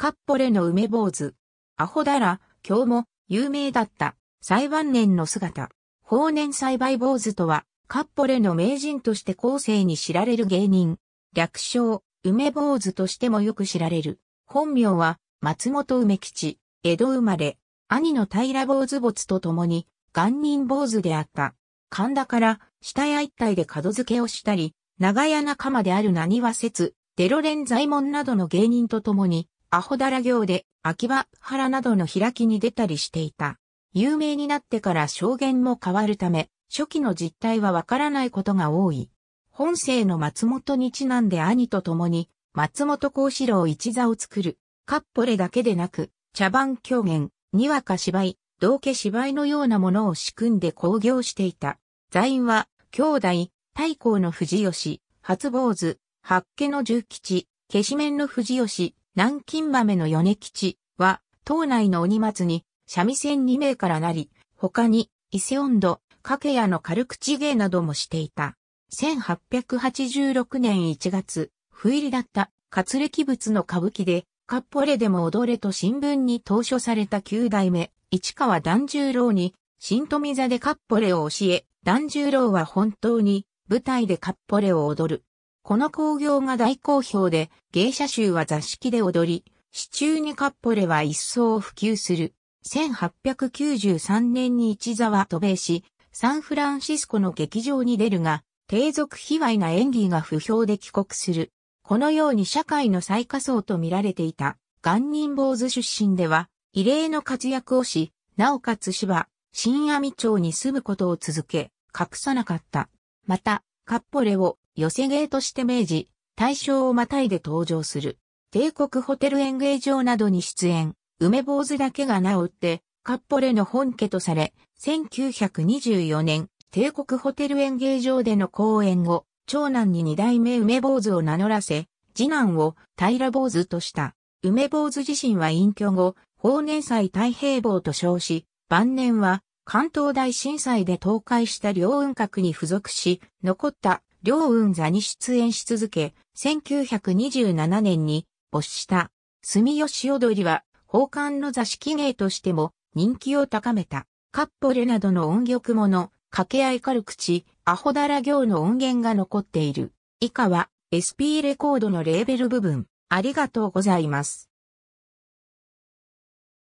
カッポレの梅坊主。アホだら、今日も、有名だった、最晩年の姿。法年栽培坊主とは、カッポレの名人として後世に知られる芸人。略称、梅坊主としてもよく知られる。本名は、松本梅吉、江戸生まれ、兄の平坊主没と共に、元人坊主であった。神田から、下屋一帯で角付けをしたり、長屋仲間である何は説、デロレン左衛門などの芸人と共に、アホダラ行で、秋葉原などの開きに出たりしていた。有名になってから証言も変わるため、初期の実態はわからないことが多い。本性の松本にちなんで兄と共に、松本幸四郎一座を作る。カッポレだけでなく、茶番狂言、にわか芝居、道家芝居のようなものを仕組んで興行していた。座員は、兄弟、太閤の藤吉、初坊主、八家の十吉、消し面の藤吉、南京豆の米吉は、島内の鬼松に、三味線2名からなり、他に、伊勢温度、掛屋の軽口芸などもしていた。1886年1月、不入りだった、活歴物の歌舞伎で、カッポレでも踊れと新聞に投書された九代目、市川團十郎に、新富座でカッポレを教え、團十郎は本当に、舞台でカッポレを踊る。この興行が大好評で、芸者衆は座敷で踊り、市中にカッポレは一層普及する。1893年に市沢渡米し、サンフランシスコの劇場に出るが、低俗卑猥な演技が不評で帰国する。このように社会の最下層と見られていた、元人坊主出身では、異例の活躍をし、なおかつ芝、新網町に住むことを続け、隠さなかった。また、カッポレを寄せ芸として明治、大正をまたいで登場する。帝国ホテル演芸場などに出演、梅坊主だけが名をって、カッポレの本家とされ、1924年、帝国ホテル演芸場での公演後、長男に二代目梅坊主を名乗らせ、次男を平坊主とした。梅坊主自身は隠居後、法年祭太平坊と称し、晩年は関東大震災で倒壊した両雲閣に付属し、残った両雲座に出演し続け、1927年に没した。住吉踊りは、宝冠の座敷芸としても人気を高めた。カッポレなどの音曲もの、掛け合い軽口、アホダラ行の音源が残っている。以下は、SP レコードのレーベル部分、ありがとうございます。